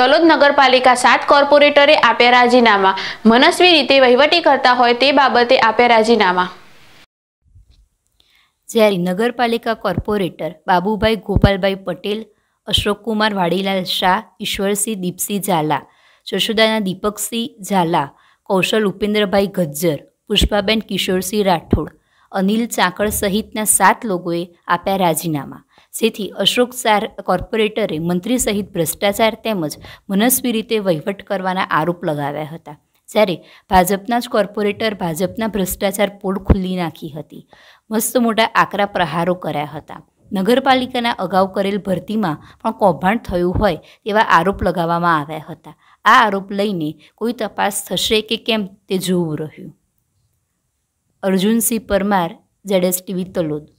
તલોદ નગરપાલિકા સાત કોર્પોરેટરે આપ્યા રાજીનામા મનસ્વી રીતે વહીવટી કરતા હોય તે બાબતે આપ્યા રાજીનામા જ્યારે નગરપાલિકા કોર્પોરેટર બાબુભાઈ ગોપાલભાઈ પટેલ અશોકકુમાર વાડીલાલ શાહ ઈશ્વરસિંહ દીપસિંહ ઝાલા જશોદાના દીપકસિંહ ઝાલા કૌશલ ઉપેન્દ્રભાઈ ગજ્જર પુષ્પાબેન કિશોરસિંહ રાઠોડ અનિલ ચાકળ સહિતના સાત લોકોએ આપ્યા રાજીનામા જેથી અશોક સાર કોર્પોરેટરે મંત્રી સહિત ભ્રષ્ટાચાર તેમજ મનસ્વી રીતે વહીવટ કરવાના આરોપ લગાવ્યા હતા જ્યારે ભાજપના જ કોર્પોરેટર ભાજપના ભ્રષ્ટાચાર પોળ ખુલ્લી નાખી હતી મસ્ત મોટા આકરા પ્રહારો કર્યા હતા નગરપાલિકાના અગાઉ કરેલ ભરતીમાં પણ કૌભાંડ થયું હોય તેવા આરોપ લગાવવામાં આવ્યા હતા આ આરોપ લઈને કોઈ તપાસ થશે કે કેમ તે જોવું રહ્યું Arjun C Parmar Z S T V Talod